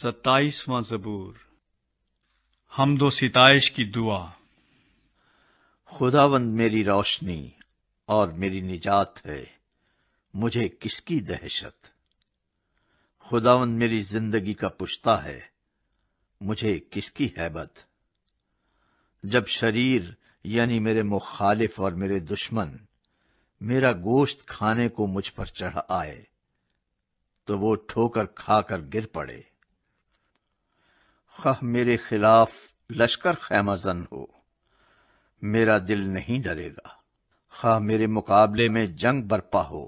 सत्ताईसवां जबूर हम दो सिताइश की दुआ खुदावंद मेरी रोशनी और मेरी निजात है मुझे किसकी दहशत खुदावंद मेरी जिंदगी का पुश्ता है मुझे किसकी हैबत जब शरीर यानी मेरे मुखालिफ और मेरे दुश्मन मेरा गोश्त खाने को मुझ पर चढ़ आए तो वो ठोकर खाकर गिर पड़े खा मेरे खिलाफ लश्कर खैमा हो मेरा दिल नहीं डरेगा खा मेरे मुकाबले में जंग बर्पा हो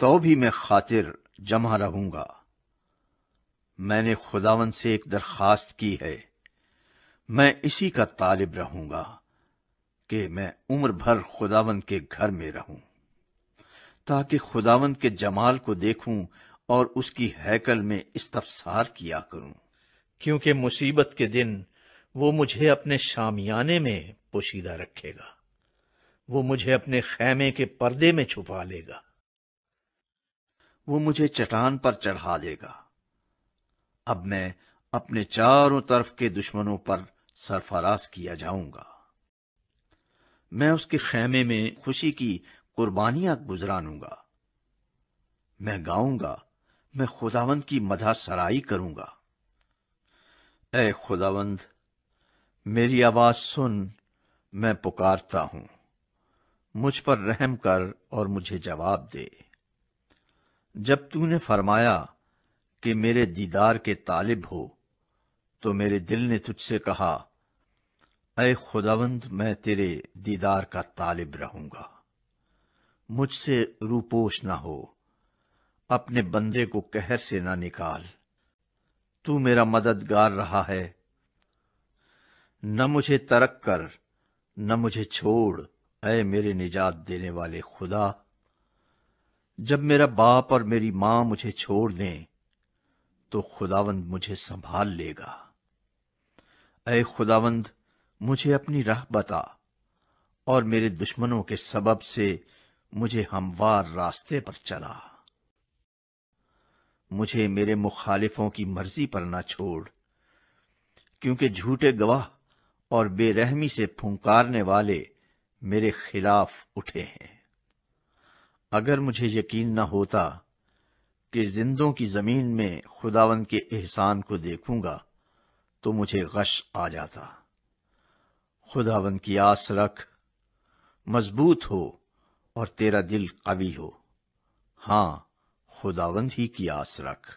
तो भी मैं खातिर जमा रहूंगा मैंने खुदावन से एक दरखास्त की है मैं इसी का तालिब रहूंगा कि मैं उम्र भर खुदावन के घर में रहूं ताकि खुदावन के जमाल को देखूं और उसकी हैकल में इस्तफसार किया करूं क्योंकि मुसीबत के दिन वो मुझे अपने शामियाने में पोशीदा रखेगा वो मुझे अपने खैमे के पर्दे में छुपा लेगा वो मुझे चट्टान पर चढ़ा देगा अब मैं अपने चारों तरफ के दुश्मनों पर सरफराज किया जाऊंगा मैं उसके खैमे में खुशी की कुर्बानियां गुजरानूंगा मैं गाऊंगा मैं खुदावन की मधा सराई करूंगा ए खुदावंद मेरी आवाज सुन मैं पुकारता हूं मुझ पर रहम कर और मुझे जवाब दे जब तूने फरमाया कि मेरे दीदार के तालिब हो तो मेरे दिल ने तुझसे कहा अय खुदावंद मैं तेरे दीदार का तालिब रहूंगा मुझसे रूपोश ना हो अपने बंदे को कहर से ना निकाल तू मेरा मददगार रहा है न मुझे तरक कर न मुझे छोड़ अय मेरे निजात देने वाले खुदा जब मेरा बाप और मेरी मां मुझे छोड़ दें तो खुदावंद मुझे संभाल लेगा अय खुदावंद मुझे अपनी राह बता और मेरे दुश्मनों के सबब से मुझे हमवार रास्ते पर चला मुझे मेरे मुखालिफों की मर्जी पर ना छोड़ क्योंकि झूठे गवाह और बेरहमी से फुंकारने वाले मेरे खिलाफ उठे हैं अगर मुझे यकीन न होता कि जिंदों की जमीन में खुदावन के एहसान को देखूंगा तो मुझे गश आ जाता खुदावन की आस रख मजबूत हो और तेरा दिल कवि हो हाँ खुदावंद ही की आस रख